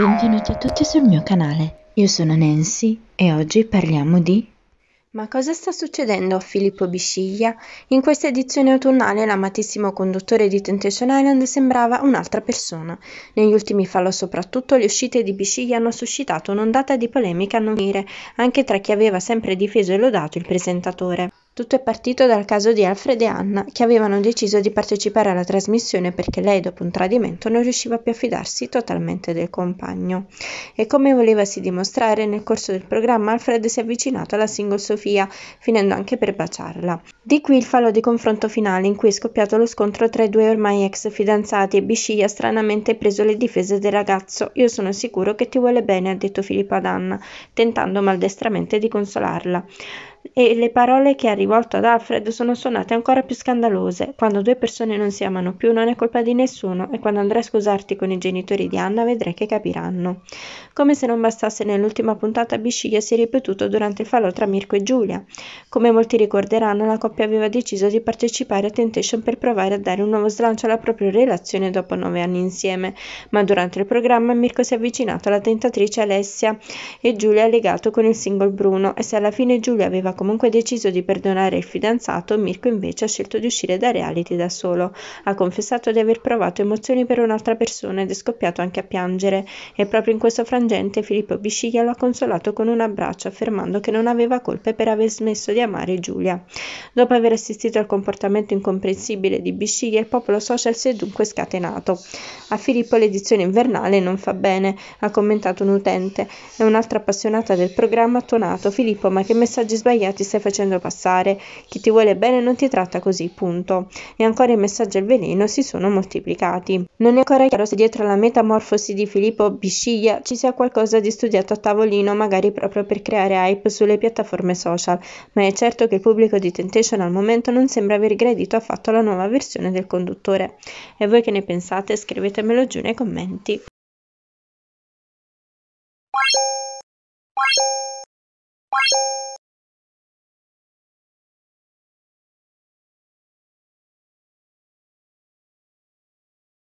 Benvenuti a tutti sul mio canale, io sono Nancy e oggi parliamo di... Ma cosa sta succedendo a Filippo Bisciglia? In questa edizione autunnale l'amatissimo conduttore di Temptation Island sembrava un'altra persona. Negli ultimi fallo soprattutto le uscite di Bisciglia hanno suscitato un'ondata di polemica a non dire anche tra chi aveva sempre difeso e lodato il presentatore. Tutto è partito dal caso di Alfred e Anna, che avevano deciso di partecipare alla trasmissione perché lei, dopo un tradimento, non riusciva più a fidarsi totalmente del compagno. E come volevasi dimostrare, nel corso del programma Alfred si è avvicinato alla single Sofia, finendo anche per baciarla. Di qui il falò di confronto finale in cui è scoppiato lo scontro tra i due ormai ex fidanzati e Bisci ha stranamente preso le difese del ragazzo. Io sono sicuro che ti vuole bene, ha detto Filippo ad Anna, tentando maldestramente di consolarla e le parole che ha rivolto ad Alfred sono suonate ancora più scandalose. Quando due persone non si amano più non è colpa di nessuno e quando andrai a scusarti con i genitori di Anna vedrai che capiranno. Come se non bastasse nell'ultima puntata Bisciglia si è ripetuto durante il fallo tra Mirko e Giulia. Come molti ricorderanno la coppia aveva deciso di partecipare a Temptation per provare a dare un nuovo slancio alla propria relazione dopo nove anni insieme, ma durante il programma Mirko si è avvicinato alla tentatrice Alessia e Giulia ha legato con il single Bruno e se alla fine Giulia aveva aveva comunque deciso di perdonare il fidanzato, Mirko invece ha scelto di uscire da reality da solo. Ha confessato di aver provato emozioni per un'altra persona ed è scoppiato anche a piangere. E proprio in questo frangente Filippo Bisciglia lo ha consolato con un abbraccio, affermando che non aveva colpe per aver smesso di amare Giulia. Dopo aver assistito al comportamento incomprensibile di Bisciglia, il popolo social si è dunque scatenato. A Filippo l'edizione invernale non fa bene, ha commentato un utente. È un'altra appassionata del programma ha tonato Filippo, ma che messaggi sbagliati sbagliato ti stai facendo passare, chi ti vuole bene non ti tratta così, punto. E ancora i messaggi al veleno si sono moltiplicati. Non è ancora chiaro se dietro alla metamorfosi di Filippo Bisciglia ci sia qualcosa di studiato a tavolino, magari proprio per creare hype sulle piattaforme social, ma è certo che il pubblico di Temptation al momento non sembra aver gradito affatto la nuova versione del conduttore. E voi che ne pensate? Scrivetemelo giù nei commenti.